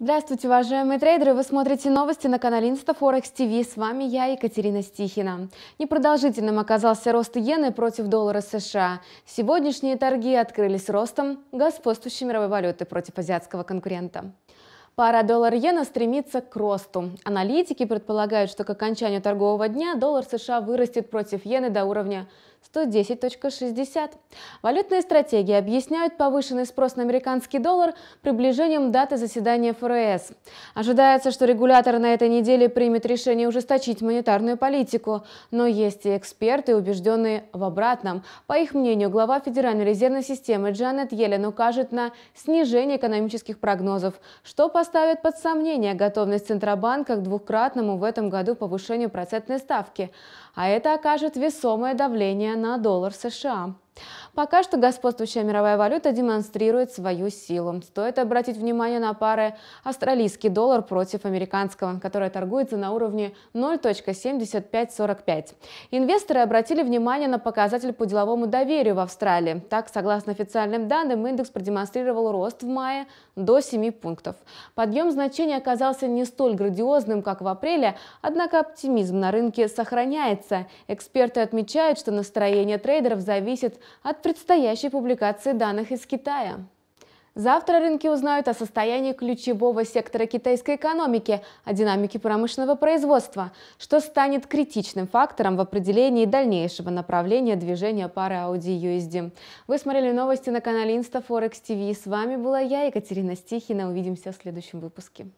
Здравствуйте, уважаемые трейдеры! Вы смотрите новости на канале Инстафорекс ТВ. С вами я, Екатерина Стихина. Непродолжительным оказался рост иены против доллара США. Сегодняшние торги открылись ростом господствующей мировой валюты против азиатского конкурента. Пара доллар-иена стремится к росту. Аналитики предполагают, что к окончанию торгового дня доллар США вырастет против иены до уровня 110.60. Валютные стратегии объясняют повышенный спрос на американский доллар приближением даты заседания ФРС. Ожидается, что регулятор на этой неделе примет решение ужесточить монетарную политику, но есть и эксперты, убежденные в обратном. По их мнению, глава Федеральной резервной системы Джанет Йеллен укажет на снижение экономических прогнозов, что поставит под сомнение готовность Центробанка к двукратному в этом году повышению процентной ставки. А это окажет весомое давление на доллар США. Пока что господствующая мировая валюта демонстрирует свою силу. Стоит обратить внимание на пары австралийский доллар против американского, которая торгуется на уровне 0.7545. Инвесторы обратили внимание на показатель по деловому доверию в Австралии. Так, согласно официальным данным, индекс продемонстрировал рост в мае до 7 пунктов. Подъем значения оказался не столь грандиозным, как в апреле, однако оптимизм на рынке сохраняется. Эксперты отмечают, что настроение трейдеров зависит от предстоящей публикации данных из Китая. Завтра рынки узнают о состоянии ключевого сектора китайской экономики, о динамике промышленного производства, что станет критичным фактором в определении дальнейшего направления движения пары Audi USD. Вы смотрели новости на канале InstaForex TV. С вами была я, Екатерина Стихина. Увидимся в следующем выпуске.